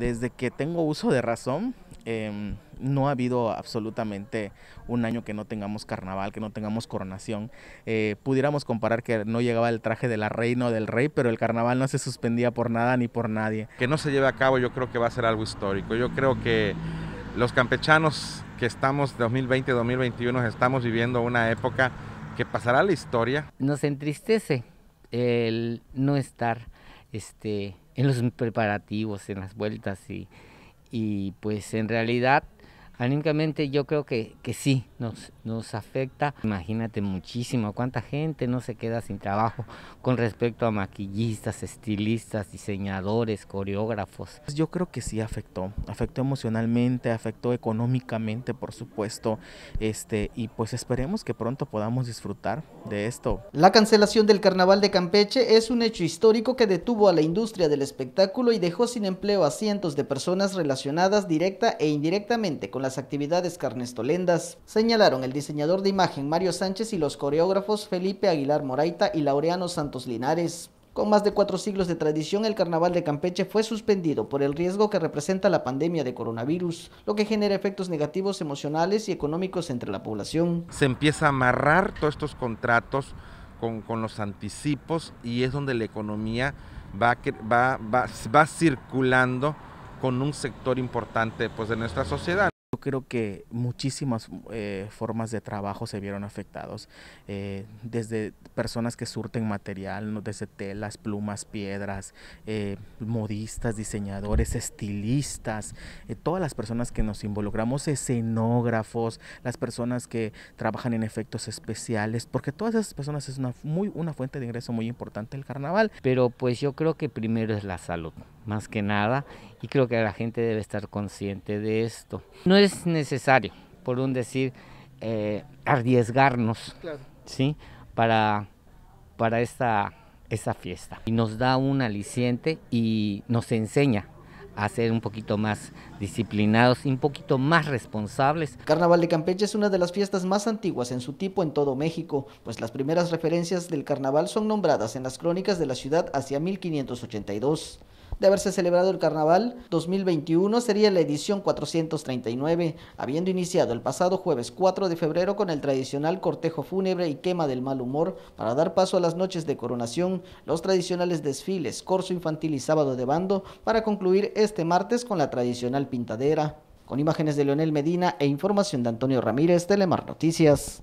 Desde que tengo uso de razón, em, no ha habido absolutamente un año que no tengamos carnaval, que no tengamos coronación. Eh, pudiéramos comparar que no llegaba el traje de la reina o del rey, pero el carnaval no se suspendía por nada ni por nadie. Que no se lleve a cabo yo creo que va a ser algo histórico. Yo creo que los campechanos que estamos 2020-2021 estamos viviendo una época que pasará a la historia. Nos entristece el no estar este, en los preparativos, en las vueltas y, y pues en realidad anímicamente yo creo que, que sí, nos, nos afecta. Imagínate muchísimo cuánta gente no se queda sin trabajo con respecto a maquillistas, estilistas, diseñadores, coreógrafos. Yo creo que sí afectó, afectó emocionalmente, afectó económicamente, por supuesto, este, y pues esperemos que pronto podamos disfrutar de esto. La cancelación del Carnaval de Campeche es un hecho histórico que detuvo a la industria del espectáculo y dejó sin empleo a cientos de personas relacionadas directa e indirectamente con la actividades carnestolendas, señalaron el diseñador de imagen Mario Sánchez y los coreógrafos Felipe Aguilar Moraita y Laureano Santos Linares. Con más de cuatro siglos de tradición, el carnaval de Campeche fue suspendido por el riesgo que representa la pandemia de coronavirus, lo que genera efectos negativos emocionales y económicos entre la población. Se empieza a amarrar todos estos contratos con, los anticipos y es donde la economía va, va circulando con un sector importante pues, de nuestra sociedad creo que muchísimas eh, formas de trabajo se vieron afectados, eh, desde personas que surten material, ¿no? desde telas, plumas, piedras, eh, modistas, diseñadores, estilistas, todas las personas que nos involucramos, escenógrafos, las personas que trabajan en efectos especiales, porque todas esas personas es una, muy, una fuente de ingreso muy importante el carnaval. Pero pues yo creo que primero es la salud más que nada, y creo que la gente debe estar consciente de esto. No es necesario, por un decir, eh, arriesgarnos, ¿sí? Para, para esta, fiesta. Y nos da un aliciente y nos enseña a ser un poquito más disciplinados y un poquito más responsables. Carnaval de Campeche es una de las fiestas más antiguas en su tipo en todo México, pues las primeras referencias del carnaval son nombradas en las crónicas de la ciudad hacia 1582 de haberse celebrado el Carnaval 2021 sería la edición 439, habiendo iniciado el pasado jueves 4 de febrero con el tradicional cortejo fúnebre y quema del mal humor para dar paso a las noches de coronación, los tradicionales desfiles, corso infantil y sábado de bando para concluir este martes con la tradicional pintadera. Con imágenes de Leonel Medina e información de Antonio Ramírez, Telemar Noticias.